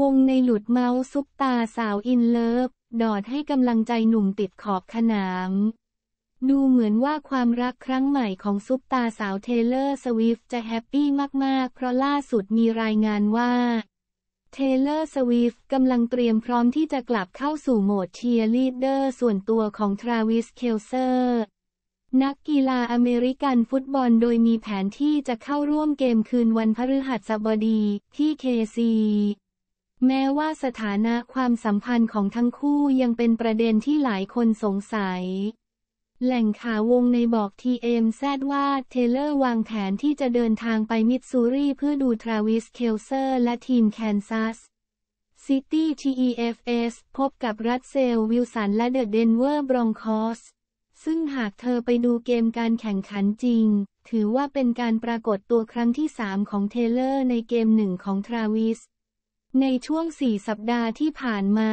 วงในหลุดเมาส์ซุปตาสาวอินเลิฟ ดอดให้กำลังใจหนุ่มติดขอบขนาม ดูเหมือนว่าความรักครั้งใหม่ของซุปตาสาวเทเลอร์สวิฟจะแฮปปี้มากๆ เพราะล่าสุดมีรายงานว่าเทเลอร์สวิฟกำลังเตรียมพร้อมที่จะกลับเข้าสู่โหมดเชียร์ลีดเดอร์ส่วนตัวของทราวิสเคลเซอร์นักกีฬาอเมริกันฟุตบอลโดยมีแผนที่จะเข้าร่วมเกมคืนวันพฤหัสบดีที่เคซีแม้ว่าสถานะความสัมพันธ์ของทั้งคู่ยังเป็นประเด็นที่หลายคนสงสัย แหล่งข่าววงในบอกทีเอ็มแซดว่าเทเลอร์วางแผนที่จะเดินทางไปมิสซูรีเพื่อดูทราวิสเคลเซอร์และทีมแคนซัสซิตี้ฟเอสพบกับรัสเซลวิลสันและเดอะเดนเวอร์บรองคอสซึ่งหากเธอไปดูเกมการแข่งขันจริง ถือว่าเป็นการปรากฏตัวครั้งที่ 3 ของเทเลอร์ในเกมหนึ่งของทราวิสในช่วงสี่สัปดาห์ที่ผ่านมา